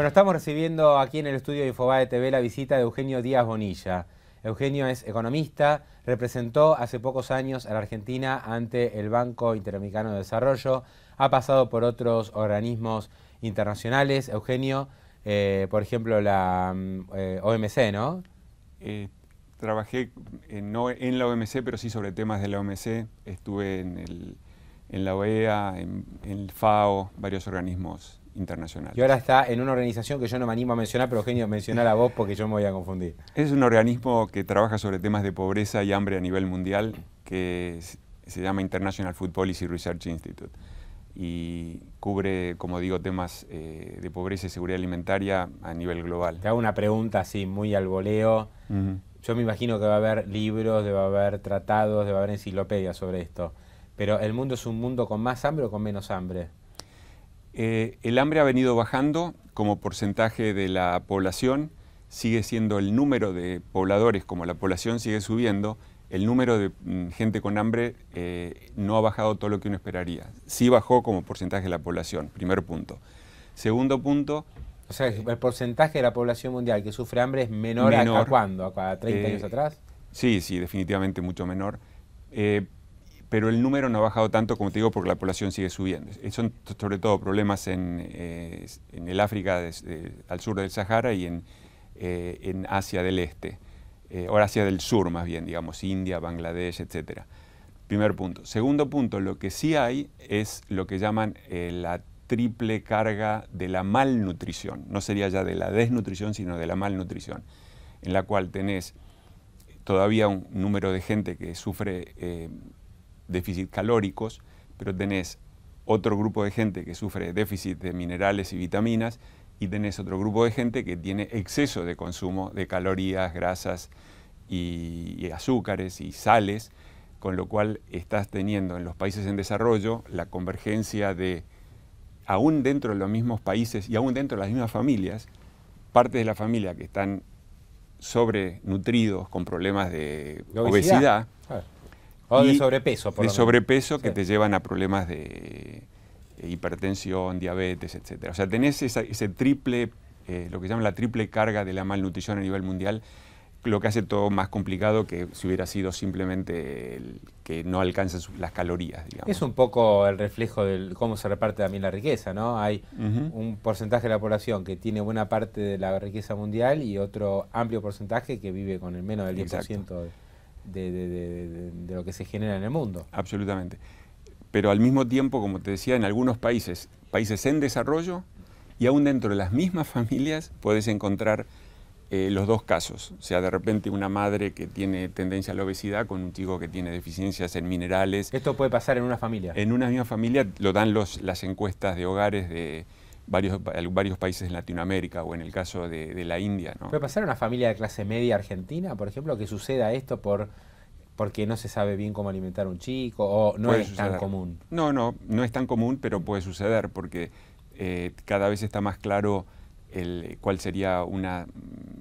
Bueno, estamos recibiendo aquí en el estudio de Infobae TV la visita de Eugenio Díaz Bonilla. Eugenio es economista, representó hace pocos años a la Argentina ante el Banco Interamericano de Desarrollo, ha pasado por otros organismos internacionales. Eugenio, eh, por ejemplo, la mm, eh, OMC, ¿no? Eh, trabajé en, no en la OMC, pero sí sobre temas de la OMC. Estuve en, la OEA, en el FAO, varios organismos internacional. Y ahora está en una organización que yo no me animo a mencionar, pero genio, mencionar a vos porque yo me voy a confundir. Es un organismo que trabaja sobre temas de pobreza y hambre a nivel mundial que se llama International Food Policy Research Institute y cubre, como digo, temas eh, de pobreza y seguridad alimentaria a nivel global. Te hago una pregunta así, muy al voleo. Yo me imagino que va a haber libros, de va a haber tratados, debe haber enciclopedias sobre esto. Pero ¿el mundo es un mundo con más hambre o con menos hambre? Eh, el hambre ha venido bajando como porcentaje de la población, sigue siendo el número de pobladores, como la población sigue subiendo, el número de mm, gente con hambre eh, no ha bajado todo lo que uno esperaría. Sí bajó como porcentaje de la población, primer punto. Segundo punto... O sea, el porcentaje de la población mundial que sufre hambre es menor, a cuándo, a 30 eh, años atrás. Sí, sí, definitivamente mucho menor pero el número no ha bajado tanto, como te digo, porque la población sigue subiendo. Eh, son sobre todo problemas en, eh, el África al sur del Sahara y eh, en, Asia del Este, eh, o Asia del Sur más bien, digamos, India, Bangladesh, etc. Primer punto. Segundo punto, lo que sí hay es lo que llaman la triple carga de la malnutrición. No sería ya de la desnutrición, sino de la malnutrición, en la cual tenés todavía un número de gente que sufre déficit calóricos, pero tenés otro grupo de gente que sufre déficit de minerales y vitaminas y tenés otro grupo de gente que tiene exceso de consumo de calorías, grasas y, azúcares y sales, con lo cual estás teniendo en los países en desarrollo la convergencia de, aún dentro de los mismos países y aún dentro de las mismas familias, partes de la familia que están sobrenutridos con problemas de obesidad o de sobrepeso, por De sobrepeso que te llevan a problemas de eh, hipertensión, diabetes, etc. O sea, tenés ese triple, eh, lo que llaman la triple carga de la malnutrición a nivel mundial, lo que hace todo más complicado que si hubiera sido simplemente que no alcanzan las calorías. Digamos. Es un poco el reflejo de cómo se reparte también la riqueza, ¿no? Hay un porcentaje de la población que tiene buena parte de la riqueza mundial y otro amplio porcentaje que vive con el menos del 10% de, lo que se genera en el mundo. Absolutamente. Pero al mismo tiempo, como te decía, en algunos países, países en desarrollo, y aún dentro de las mismas familias puedes encontrar eh, los dos casos. O sea, de repente una madre que tiene tendencia a la obesidad con un chico que tiene deficiencias en minerales. Esto puede pasar en una familia. En una misma familia lo dan las encuestas de hogares de, varios, varios países en Latinoamérica o en el caso de, la India. ¿no? ¿Puede pasar a una familia de clase media argentina, por ejemplo, que suceda esto por porque no se sabe bien cómo alimentar a un chico o no es tan común? No, no, no es tan común, pero puede suceder porque eh, cada vez está más claro el, cuál sería una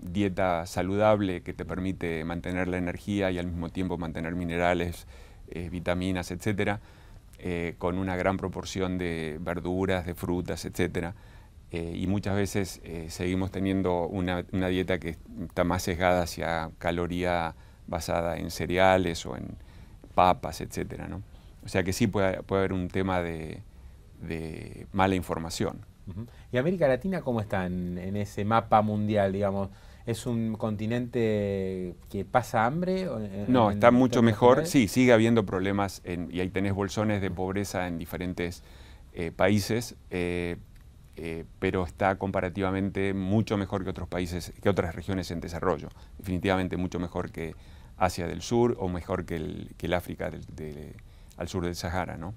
dieta saludable que te permite mantener la energía y al mismo tiempo mantener minerales, eh, vitaminas, etcétera eh, con una gran proporción de verduras, de frutas, etc. Eh, y muchas veces eh, seguimos teniendo una, dieta que está más sesgada hacia caloría basada en cereales o en papas, etc. O sea que sí puede, haber un tema de, mala información. ¿Y América Latina cómo está en ese mapa mundial, digamos? ¿Es un continente que pasa hambre? No, está mucho mejor. Sí, sigue habiendo problemas y ahí tenés bolsones de pobreza en diferentes eh, países, eh, eh, pero está comparativamente mucho mejor que otros países, que otras regiones en desarrollo. Definitivamente mucho mejor que Asia del Sur o mejor que el, que el África al sur del Sahara, ¿no?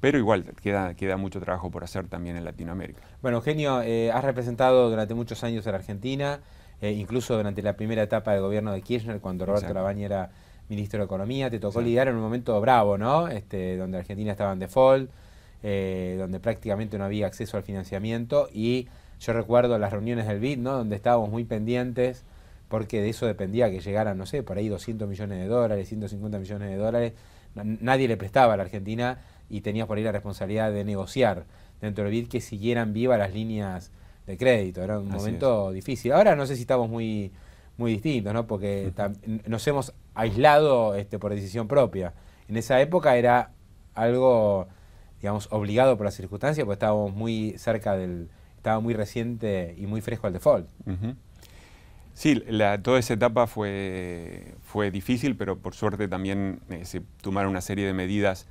Pero igual, queda, queda mucho trabajo por hacer también en Latinoamérica. Bueno, Eugenio, has representado durante muchos años a la Argentina. Eh, incluso durante la primera etapa del gobierno de Kirchner, cuando Roberto Exacto. era ministro de Economía, te tocó lidiar en un momento bravo, ¿no? Este, donde Argentina estaba en default, eh, donde prácticamente no había acceso al financiamiento y yo recuerdo las reuniones del BID, ¿no? Donde estábamos muy pendientes porque de eso dependía que llegaran, no sé, por ahí 200 millones de dólares, 150 millones de dólares. Nadie le prestaba a la Argentina y tenías por ahí la responsabilidad de negociar dentro del BID que siguieran vivas las líneas de crédito. Era un momento difícil. Ahora no sé si estamos muy, muy distintos, ¿no? Porque nos hemos aislado este, por decisión propia. En esa época era algo, digamos, obligado por las circunstancias, porque estábamos muy cerca del. Estaba muy reciente y muy fresco el default. Sí, la, toda esa etapa fue, fue difícil, pero por suerte también eh, se tomaron una serie de medidas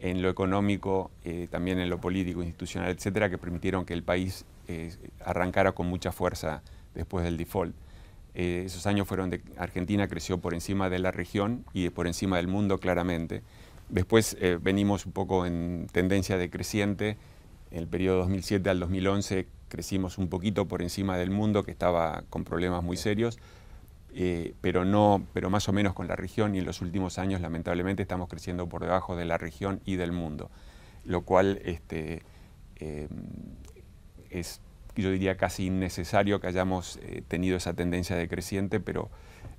en lo económico, eh, también en lo político, institucional, etcétera, que permitieron que el país eh, arrancara con mucha fuerza después del default. Eh, esos años fueron de Argentina creció por encima de la región y por encima del mundo claramente. Después eh, venimos un poco en tendencia decreciente. En el periodo 2007 al 2011 crecimos un poquito por encima del mundo que estaba con problemas muy serios, pero, no, pero más o menos con la región y en los últimos años lamentablemente estamos creciendo por debajo de la región y del mundo, lo cual este, es, yo diría, casi innecesario que hayamos eh, tenido esa tendencia decreciente, pero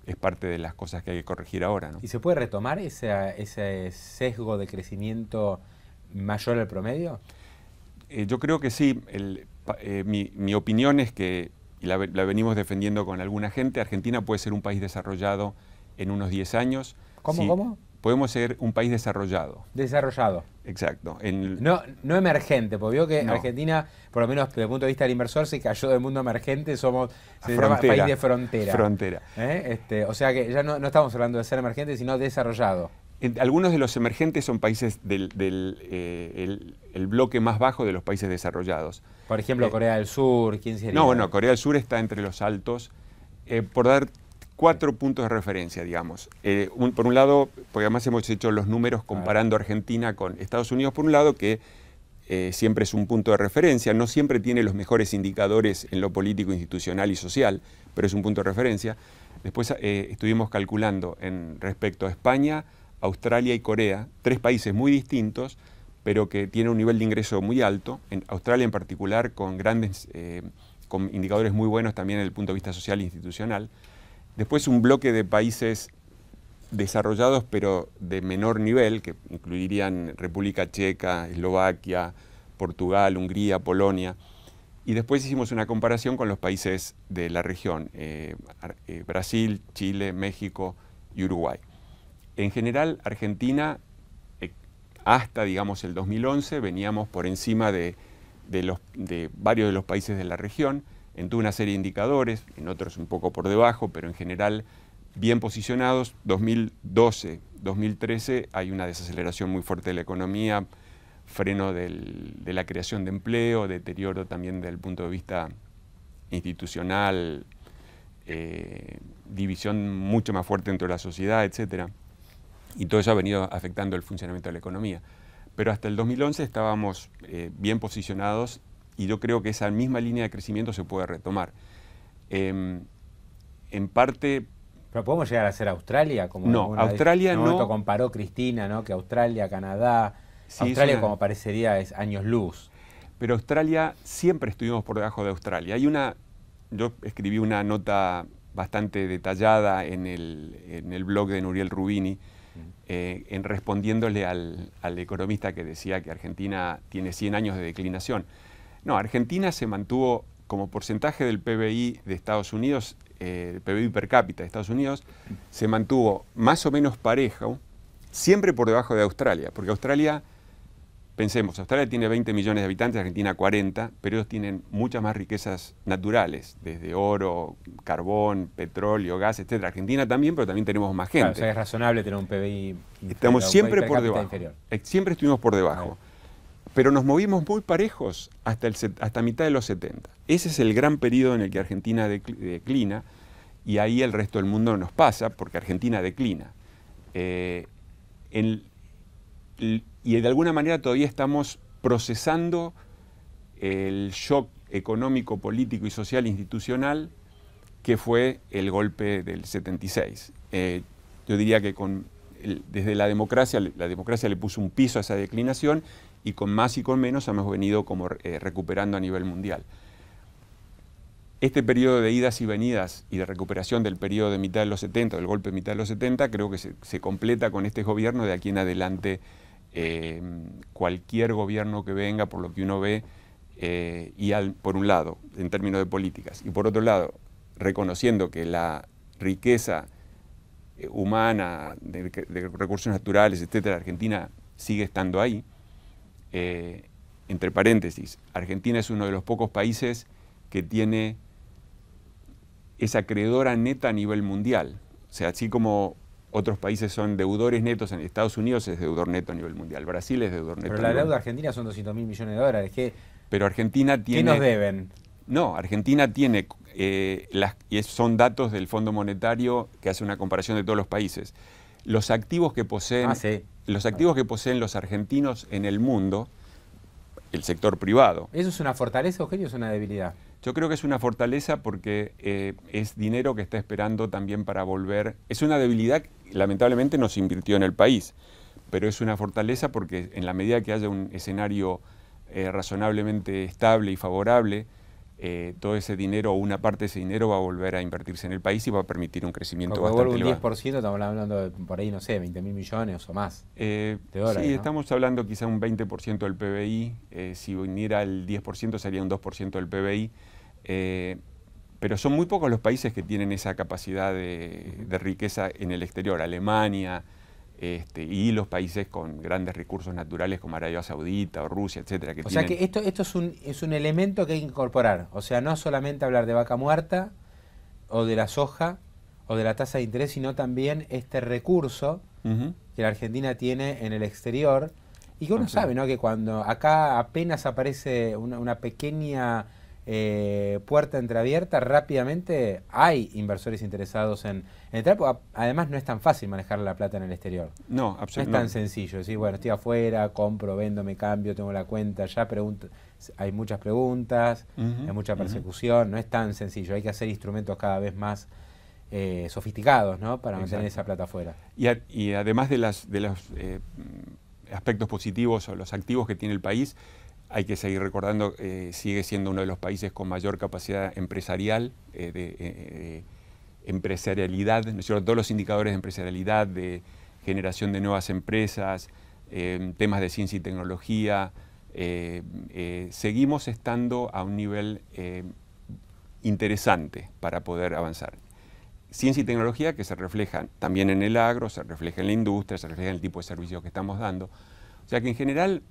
es parte de las cosas que hay que corregir ahora. ¿Y se puede retomar ese, sesgo de crecimiento mayor al promedio? Eh, yo creo que sí. Eh, mi, opinión es que, y la, venimos defendiendo con alguna gente, Argentina puede ser un país desarrollado en unos 10 años. ¿Cómo? ¿Cómo? podemos ser un país desarrollado. Desarrollado. Exacto. no, no emergente, porque vio que Argentina, por lo menos desde el punto de vista del inversor, se cayó del mundo emergente, somos se llama país de frontera. Frontera. ¿Eh? Este, o sea que ya no, estamos hablando de ser emergente, sino desarrollado. algunos de los emergentes son países del, eh, el, bloque más bajo de los países desarrollados. Por ejemplo, eh, Corea del Sur, ¿quién sería? No, bueno, Corea del Sur está entre los altos. por dar cuatro puntos de referencia, digamos. Eh, por un lado, porque además hemos hecho los números comparando Argentina con Estados Unidos, por un lado, que eh, siempre es un punto de referencia, no siempre tiene los mejores indicadores en lo político, institucional y social, pero es un punto de referencia. Después eh, estuvimos calculando en respecto a España, Australia y Corea, tres países muy distintos, pero que tienen un nivel de ingreso muy alto, en Australia en particular con grandes, con indicadores muy buenos también desde el punto de vista social e institucional. Después un bloque de países desarrollados pero de menor nivel, que incluirían República Checa, Eslovaquia, Portugal, Hungría, Polonia. Y después hicimos una comparación con los países de la región, eh, eh, Brasil, Chile, México y Uruguay. En general, Argentina, eh, hasta digamos el 2011, veníamos por encima de varios de los países de la región en toda una serie de indicadores, en otros un poco por debajo, pero en general bien posicionados. 2012, 2013 hay una desaceleración muy fuerte de la economía, freno de la creación de empleo, deterioro también desde el punto de vista institucional, eh, división mucho más fuerte dentro de la sociedad, etc. Y todo eso ha venido afectando el funcionamiento de la economía. Pero hasta el 2011 estábamos eh, bien posicionados y yo creo que esa misma línea de crecimiento se puede retomar. Em, en parte... Pero podemos llegar a ser Australia, como no, Australia no. comparó Cristina, ¿no? Que Australia, Canadá, Australia como parecería es años luz. Pero Australia siempre estuvimos por debajo de Australia. Hay una, yo escribí una nota bastante detallada en el, blog de Nuriel Rubini, mm. eh, en respondiéndole al, al, economista que decía que Argentina tiene 100 años de declinación. No, Argentina se mantuvo como porcentaje del PBI de Estados Unidos, el eh, PBI per cápita de Estados Unidos, se mantuvo más o menos parejo, siempre por debajo de Australia, porque Australia, pensemos, Australia tiene 20 millones de habitantes, Argentina 40, pero ellos tienen muchas más riquezas naturales, desde oro, carbón, petróleo, gas, etc. Argentina también, pero también tenemos más gente. o sea, es razonable tener un PBI. Estamos siempre por debajo. Eh, siempre estuvimos por debajo pero nos movimos muy parejos hasta, el, hasta mitad de los 70. Ese es el gran periodo en el que Argentina declina y ahí el resto del mundo nos pasa porque Argentina declina. Eh, y de alguna manera todavía estamos procesando el shock económico, político y social institucional que fue el golpe del 76. Eh, yo diría que con desde la democracia, la democracia le puso un piso a esa declinación y con más y con menos hemos venido como eh, recuperando a nivel mundial. Este periodo de idas y venidas y de recuperación del periodo de mitad de los 70, del golpe de mitad de los 70, creo que se, completa con este gobierno de aquí en adelante. Eh, cualquier gobierno que venga, por lo que uno ve, eh, y al, por un lado, en términos de políticas, y por otro lado, reconociendo que la riqueza humana, de, recursos naturales, etcétera, Argentina sigue estando ahí, eh, entre paréntesis, Argentina es uno de los pocos países que tiene esa acreedora neta a nivel mundial. O sea, así como otros países son deudores netos, en Estados Unidos es deudor neto a nivel mundial, Brasil es deudor neto. Pero la deuda argentina son 200 mil millones de dólares. ¿Qué, Pero Argentina tiene... ¿Qué nos deben? No, Argentina tiene, eh, las, y son datos del Fondo Monetario que hace una comparación de todos los países. Los activos que poseen ah, los activos que poseen los argentinos en el mundo, el sector privado. ¿Eso es una fortaleza, Eugenio, o es una debilidad? Yo creo que es una fortaleza porque eh, es dinero que está esperando también para volver. Es una debilidad que lamentablemente se invirtió en el país, pero es una fortaleza porque en la medida que haya un escenario eh, razonablemente estable y favorable, eh, todo ese dinero o una parte de ese dinero va a volver a invertirse en el país y va a permitir un crecimiento bastante elevado. un 10%, estamos hablando de por ahí, no sé, 20 mil millones o más eh, Sí, estamos hablando quizá un 20% del PBI. Eh, si viniera el 10% sería un 2% del PBI. pero son muy pocos los países que tienen esa capacidad de riqueza en el exterior. Alemania, este, y los países con grandes recursos naturales como Arabia Saudita o Rusia, etcétera. Que o sea que esto, esto es, un, es un elemento que hay que incorporar. O sea, no solamente hablar de vaca muerta o de la soja o de la tasa de interés, sino también este recurso que la Argentina tiene en el exterior. Y que uno sabe, ¿no? Que cuando acá apenas aparece una pequeña eh, puerta entreabierta, rápidamente hay inversores interesados en, entrar. Además, no es tan fácil manejar la plata en el exterior. No, absolutamente. No es tan sencillo. Decir, bueno, estoy afuera, compro, vendo, me cambio, tengo la cuenta, ya pregunto. Hay muchas preguntas, hay mucha persecución, no es tan sencillo. Hay que hacer instrumentos cada vez más eh, sofisticados para mantener esa plata afuera. Y, además de, los eh, aspectos positivos o los activos que tiene el país, hay que seguir recordando, eh, sigue siendo uno de los países con mayor capacidad empresarial, eh, de eh, eh, empresarialidad, todos los indicadores de empresarialidad, de generación de nuevas empresas, temas de ciencia y tecnología, seguimos estando a un nivel interesante para poder avanzar. Ciencia y tecnología que se refleja también en el agro, se refleja en la industria, se refleja en el tipo de servicios que estamos dando. O sea que en general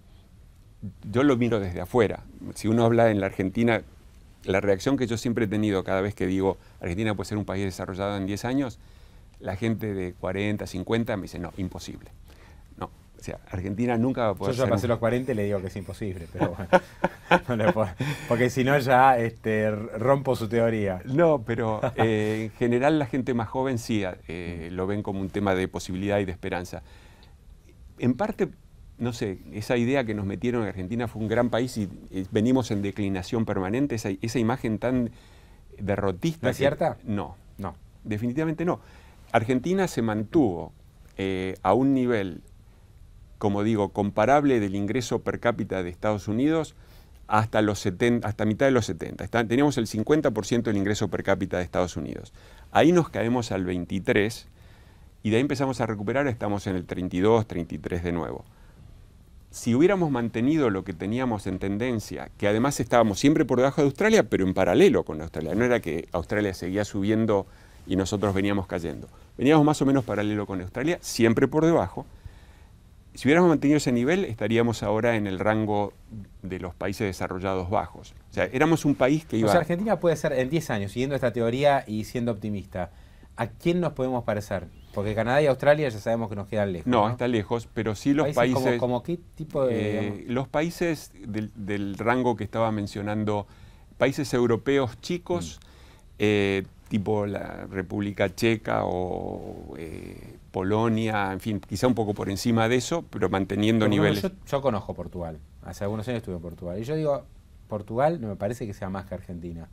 yo lo miro desde afuera. Si uno habla en la Argentina, la reacción que yo siempre he tenido cada vez que digo Argentina puede ser un país desarrollado en 10 años, la gente de 40, 50 me dice, no, imposible. No, o sea, Argentina nunca va a poder ser Yo ya pasé los 40 y le digo que es imposible, pero bueno. porque si no ya este, rompo su teoría. No, pero eh, en general la gente más joven sí eh, lo ven como un tema de posibilidad y de esperanza. En parte no sé, esa idea que nos metieron en Argentina fue un gran país y, eh, venimos en declinación permanente, esa, imagen tan derrotista. es cierta? No, no, definitivamente no. Argentina se mantuvo eh, a un nivel, como digo, comparable del ingreso per cápita de Estados Unidos hasta, los hasta mitad de los 70. teníamos el 50% del ingreso per cápita de Estados Unidos. Ahí nos caemos al 23% y de ahí empezamos a recuperar, estamos en el 32, 33 de nuevo si hubiéramos mantenido lo que teníamos en tendencia, que además estábamos siempre por debajo de Australia, pero en paralelo con Australia, no era que Australia seguía subiendo y nosotros veníamos cayendo, veníamos más o menos paralelo con Australia, siempre por debajo. Si hubiéramos mantenido ese nivel, estaríamos ahora en el rango de los países desarrollados bajos. O sea, éramos un país que iba... O sea, Argentina puede ser en 10 años, siguiendo esta teoría y siendo optimista, ¿a quién nos podemos parecer? Porque Canadá y Australia ya sabemos que nos quedan lejos. No, está lejos, pero sí los países. qué tipo de.? Eh, los países del, rango que estaba mencionando, países europeos chicos, mm. eh, tipo la República Checa o eh, Polonia, en fin, quizá un poco por encima de eso, pero manteniendo niveles. Yo, conozco Portugal. Hace algunos años estuve en Portugal. Y yo digo, Portugal no me parece que sea más que Argentina.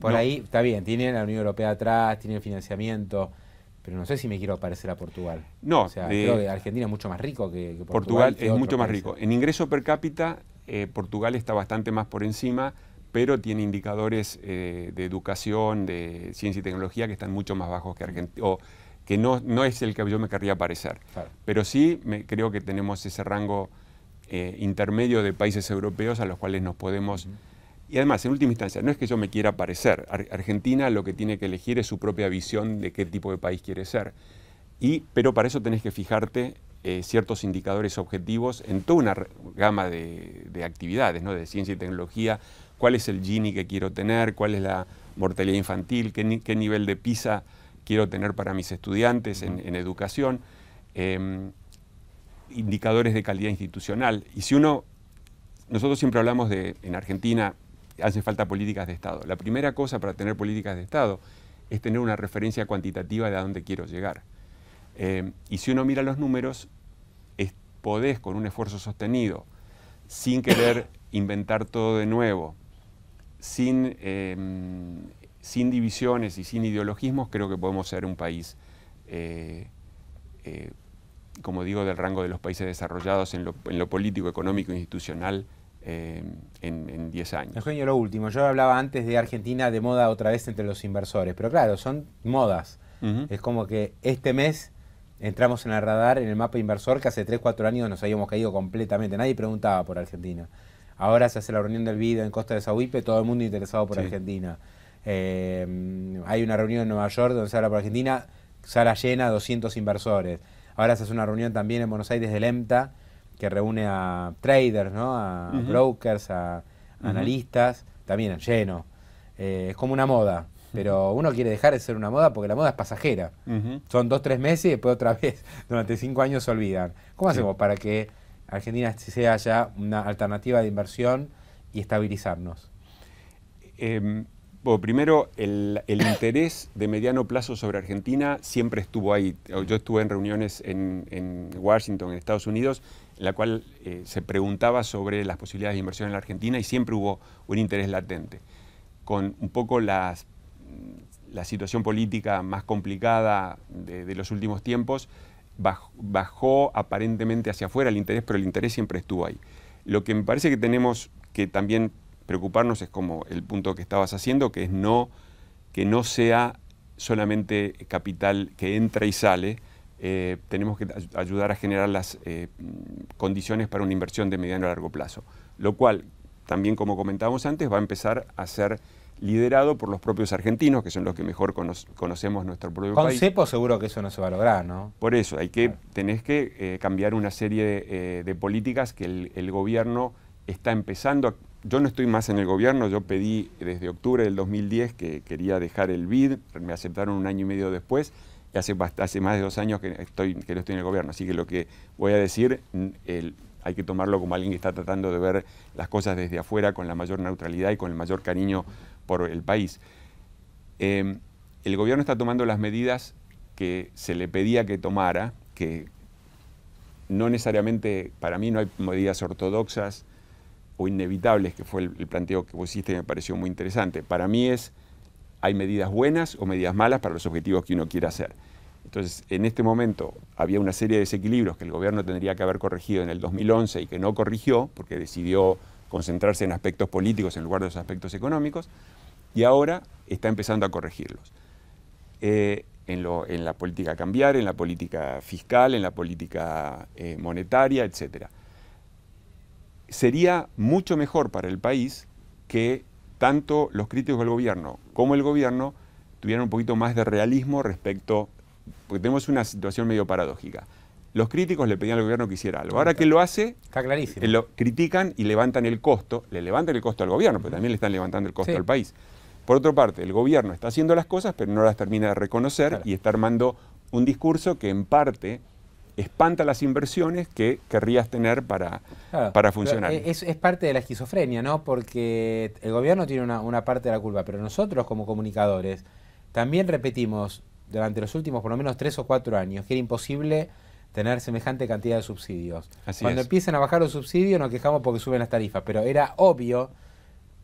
Por ahí, está bien, tiene la Unión Europea atrás, tiene el financiamiento pero no sé si me quiero parecer a Portugal. No, creo que Argentina es mucho más rico que, Portugal. Portugal es mucho más rico. En ingreso per cápita, eh, Portugal está bastante más por encima, pero tiene indicadores eh, de educación, de ciencia y tecnología que están mucho más bajos que Argentina, o que no, no es el que yo me querría parecer. Pero sí creo que tenemos ese rango eh, intermedio de países europeos a los cuales nos podemos... Y además, en última instancia, no es que yo me quiera parecer. Argentina lo que tiene que elegir es su propia visión de qué tipo de país quiere ser. Y, pero para eso tenés que fijarte eh, ciertos indicadores objetivos en toda una gama de, actividades, de ciencia y tecnología, cuál es el Gini que quiero tener, cuál es la mortalidad infantil, qué, nivel de PISA quiero tener para mis estudiantes en, educación, em, indicadores de calidad institucional. Y si uno, nosotros siempre hablamos de, en Argentina, Hace falta políticas de Estado. La primera cosa para tener políticas de Estado es tener una referencia cuantitativa de a dónde quiero llegar. Eh, y si uno mira los números, es, podés con un esfuerzo sostenido, sin querer inventar todo de nuevo, sin, eh, sin divisiones y sin ideologismos, creo que podemos ser un país, eh, como digo, del rango de los países desarrollados en lo, en lo político, económico, institucional eh, en 10 años. Eugenio, lo último, yo hablaba antes de Argentina de moda otra vez entre los inversores, pero claro, son modas. Es como que este mes entramos en el radar, en el mapa inversor, que hace 3, 4 años nos habíamos caído completamente, nadie preguntaba por Argentina. Ahora se hace la reunión del video en Costa de Sauipe, todo el mundo interesado por Argentina. Eh, hay una reunión en Nueva York donde se habla por Argentina, sala llena, 200 inversores. Ahora se hace una reunión también en Buenos Aires del EMTA, que reúne a traders, a brokers, a, analistas, también lleno. Eh, es como una moda, pero uno quiere dejar de ser una moda porque la moda es pasajera. Son dos, tres meses y después otra vez, durante cinco años se olvidan. ¿Cómo hacemos para que Argentina sea ya una alternativa de inversión y estabilizarnos? Em, primero, el, interés de mediano plazo sobre Argentina siempre estuvo ahí. Yo estuve en reuniones en Washington, en Estados Unidos, la cual eh, se preguntaba sobre las posibilidades de inversión en la Argentina y siempre hubo un interés latente. Con un poco la situación política más complicada de, los últimos tiempos, bajó aparentemente hacia afuera el interés, pero el interés siempre estuvo ahí. Lo que me parece que tenemos que también preocuparnos es como el punto que estabas haciendo, que es no, que no sea solamente capital que entra y sale, eh, tenemos que ayudar a generar las eh, condiciones para una inversión de mediano a largo plazo, lo cual, también como comentábamos antes, va a empezar a ser liderado por los propios argentinos, que son los que mejor conocemos nuestro producto. Con CEPO seguro que eso no se va a lograr, ¿no? Por eso, hay que, tenés que eh, cambiar una serie de, políticas que el, gobierno está empezando Yo no estoy más en el gobierno, yo pedí desde octubre del 2010 que quería dejar el BID, me aceptaron un año y medio después, hace, más de dos años que, estoy, que no estoy en el gobierno. Así que lo que voy a decir hay que tomarlo como alguien que está tratando de ver las cosas desde afuera con la mayor neutralidad y con el mayor cariño por el país. Em, el gobierno está tomando las medidas que se le pedía que tomara, que no necesariamente, para mí no hay medidas ortodoxas o inevitables, que fue el, planteo que vos hiciste, me pareció muy interesante. Para mí es hay medidas buenas o medidas malas para los objetivos que uno quiere hacer. Entonces, en este momento había una serie de desequilibrios que el gobierno tendría que haber corregido en el 2011 y que no corrigió porque decidió concentrarse en aspectos políticos en lugar de los aspectos económicos, y ahora está empezando a corregirlos. Eh, en, la política cambiar, en la política fiscal, en la política eh, monetaria, etc. Sería mucho mejor para el país que tanto los críticos del gobierno como el gobierno tuvieron un poquito más de realismo respecto, porque tenemos una situación medio paradójica. Los críticos le pedían al gobierno que hiciera algo. Ahora que lo hace, está eh, lo critican y levantan el costo, le levantan el costo al gobierno, pero también le están levantando el costo al país. Por otra parte, el gobierno está haciendo las cosas, pero no las termina de reconocer y está armando un discurso que en parte espanta las inversiones que querrías tener para, para funcionar. Es, parte de la esquizofrenia, ¿no? Porque el gobierno tiene una, parte de la culpa, pero nosotros como comunicadores también repetimos durante los últimos por lo menos tres o cuatro años que era imposible tener semejante cantidad de subsidios. Cuando empiezan a bajar los subsidios nos quejamos porque suben las tarifas, pero era obvio,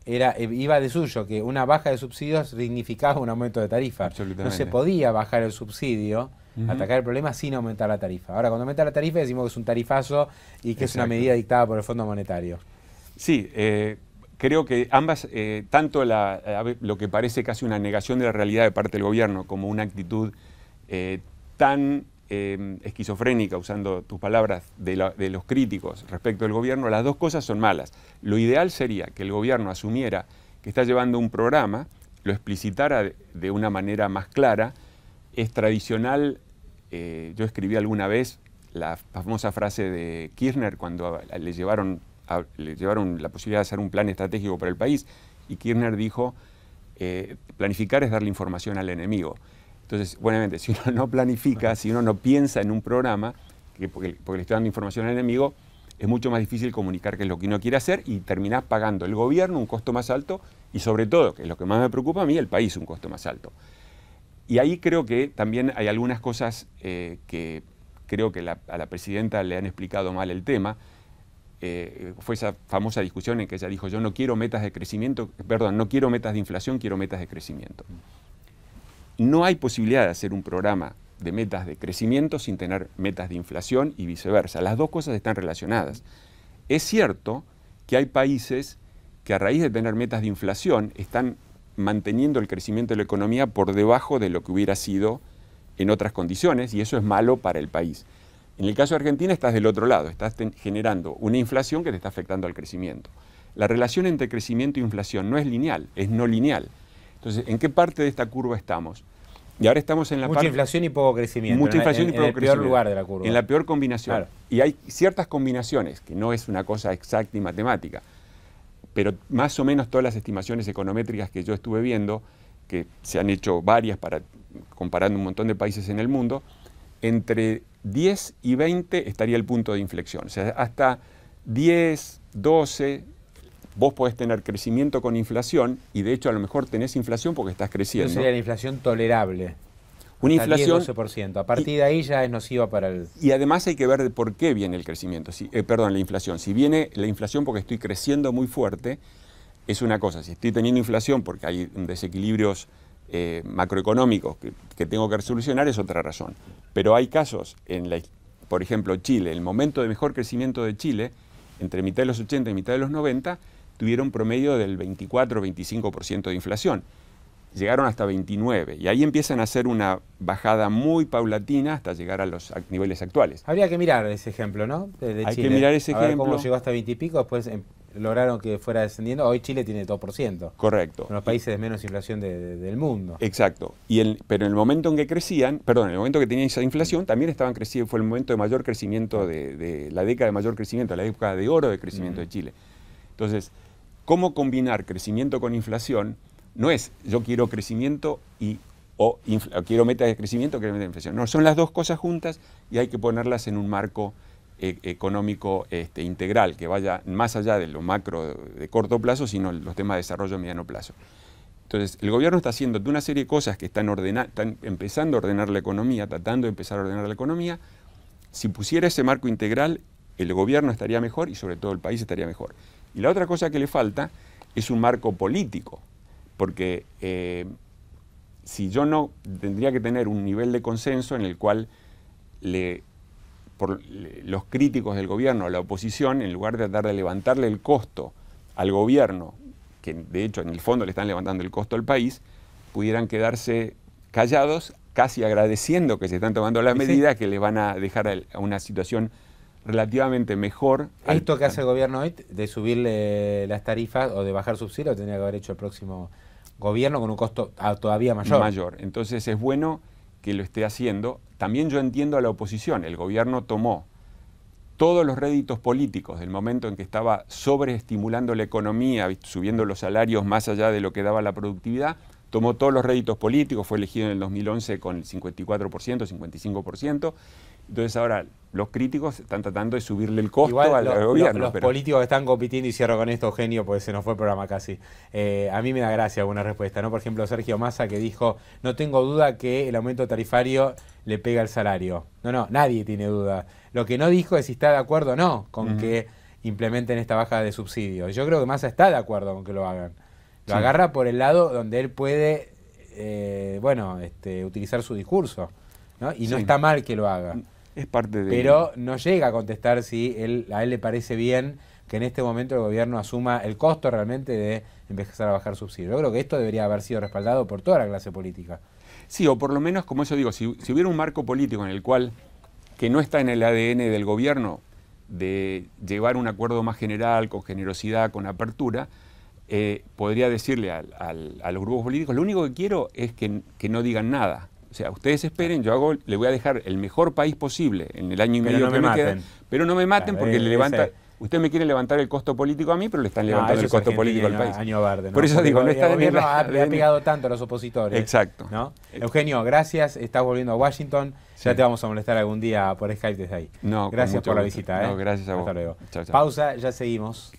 era, eh, iba de suyo que una baja de subsidios significaba un aumento de tarifa. No se podía bajar el subsidio atacar el problema sin aumentar la tarifa. Ahora, cuando aumenta la tarifa decimos que es un tarifazo y que es una medida dictada por el Fondo Monetario. Sí, eh, creo que ambas, eh, tanto lo que parece casi una negación de la realidad de parte del gobierno como una actitud eh, tan esquizofrénica, usando tus palabras, de, los críticos respecto al gobierno, las dos cosas son malas. Lo ideal sería que el gobierno asumiera que está llevando un programa, lo explicitara de una manera más clara es tradicional, eh, yo escribí alguna vez la famosa frase de Kirchner cuando le llevaron, llevaron la posibilidad de hacer un plan estratégico para el país y Kirchner dijo, eh, planificar es darle información al enemigo. Entonces, buenamente, si uno no planifica, si uno no piensa en un programa, que porque, le está dando información al enemigo, es mucho más difícil comunicar qué es lo que uno quiere hacer y terminás pagando el gobierno un costo más alto y sobre todo, que es lo que más me preocupa a mí, el país un costo más alto. Y ahí creo que también hay algunas cosas eh, que creo que a la presidenta le han explicado mal el tema. Eh, fue esa famosa discusión en que ella dijo, yo no quiero metas de crecimiento, perdón, no quiero metas de inflación, quiero metas de crecimiento. No hay posibilidad de hacer un programa de metas de crecimiento sin tener metas de inflación y viceversa. Las dos cosas están relacionadas. Es cierto que hay países que a raíz de tener metas de inflación están manteniendo el crecimiento de la economía por debajo de lo que hubiera sido en otras condiciones y eso es malo para el país. En el caso de Argentina estás del otro lado, estás generando una inflación que te está afectando al crecimiento. La relación entre crecimiento e inflación no es lineal, es no lineal. Entonces, ¿en qué parte de esta curva estamos? Y ahora estamos en la Mucha inflación y poco crecimiento. Mucha inflación en, y poco en el peor lugar de la curva. En la peor combinación. Y hay ciertas combinaciones, que no es una cosa exacta y matemática pero más o menos todas las estimaciones econométricas que yo estuve viendo, que se han hecho varias para comparando un montón de países en el mundo, entre 10 y 20 estaría el punto de inflexión. O sea, hasta 10, 12, vos podés tener crecimiento con inflación y de hecho a lo mejor tenés inflación porque estás creciendo. Eso sería la inflación tolerable. Una inflación. 10, A partir de ahí ya es nociva para el. Y además hay que ver de por qué viene el crecimiento, si, eh, perdón, la inflación. Si viene la inflación porque estoy creciendo muy fuerte, es una cosa. Si estoy teniendo inflación porque hay desequilibrios eh, macroeconómicos que, tengo que resolucionar, es otra razón. Pero hay casos, en la, por ejemplo, Chile, el momento de mejor crecimiento de Chile, entre mitad de los 80 y mitad de los 90, tuvieron promedio del 24-25% de inflación llegaron hasta 29 y ahí empiezan a hacer una bajada muy paulatina hasta llegar a los niveles actuales. Habría que mirar ese ejemplo, ¿no? Hay que mirar ese ejemplo. Ver llegó hasta 20 y pico, después em, lograron que fuera descendiendo. Hoy Chile tiene 2%. Correcto. Uno los países de menos inflación del mundo. Exacto. pero en el momento en que crecían, perdón, en el momento que tenían esa inflación, también estaban creciendo, fue el momento de mayor crecimiento de, la década de mayor crecimiento, la época de oro de crecimiento de Chile. Entonces, ¿cómo combinar crecimiento con inflación? No es yo quiero crecimiento y o, quiero metas de crecimiento o quiero metas de inflación. No, son las dos cosas juntas y hay que ponerlas en un marco eh, económico este, integral que vaya más allá de lo macro de corto plazo, sino los temas de desarrollo a mediano plazo. Entonces, el gobierno está haciendo una serie de cosas que están, están empezando a ordenar la economía, tratando de empezar a ordenar la economía. Si pusiera ese marco integral, el gobierno estaría mejor y sobre todo el país estaría mejor. Y la otra cosa que le falta es un marco político porque eh, si yo no, tendría que tener un nivel de consenso en el cual los críticos del gobierno, a la oposición, en lugar de tratar de levantarle el costo al gobierno, que de hecho en el fondo le están levantando el costo al país, pudieran quedarse callados, casi agradeciendo que se están tomando las medidas que les van a dejar a una situación relativamente mejor. Esto que hace el gobierno hoy de subirle las tarifas o de bajar subsidios tendría que haber hecho el próximo gobierno con un costo ah, todavía mayor. Mayor. Entonces es bueno que lo esté haciendo. También yo entiendo a la oposición. El gobierno tomó todos los réditos políticos del momento en que estaba sobreestimulando la economía, subiendo los salarios más allá de lo que daba la productividad, tomó todos los réditos políticos, fue elegido en el 2011 con el 54%, 55%, entonces ahora los críticos están tratando de subirle el costo Igual, al, los políticos que están compitiendo, y cierro con esto, Eugenio, porque se nos fue el programa casi. Eh, a mí me da gracia alguna respuesta, ¿no? Por ejemplo, Sergio Massa que dijo, no tengo duda que el aumento tarifario le pega al salario. No, no, nadie tiene duda. Lo que no dijo es si está de acuerdo o no con que implementen esta baja de subsidios. Yo creo que Massa está de acuerdo con que lo hagan. Lo agarra por el lado donde él puede, eh, bueno, este, utilizar su discurso. Y no está mal que lo haga. Mm, parte Pero no llega a contestar si él, a él le parece bien que en este momento el gobierno asuma el costo realmente de empezar a bajar subsidios. Yo creo que esto debería haber sido respaldado por toda la clase política. Sí, o por lo menos, como yo digo, si, hubiera un marco político en el cual, que no está en el ADN del gobierno, de llevar un acuerdo más general, con generosidad, con apertura, eh, podría decirle a los grupos políticos, lo único que quiero es que, que no digan nada, o sea, ustedes esperen, yo hago, le voy a dejar el mejor país posible en el año y medio no me, maten pero no me maten porque le levanta, usted me quiere levantar el costo político a mí, pero le están ah, levantando el costo político al país. Año verde, Por eso digo, no está de mierda. Ha, le ha pegado tanto a los opositores. Exacto. Eugenio, gracias, estás volviendo a Washington. Ya te vamos a molestar algún día por Skype desde ahí. No, gracias por la visita. ¿eh? gracias a vos. Hasta luego. Pausa, ya seguimos.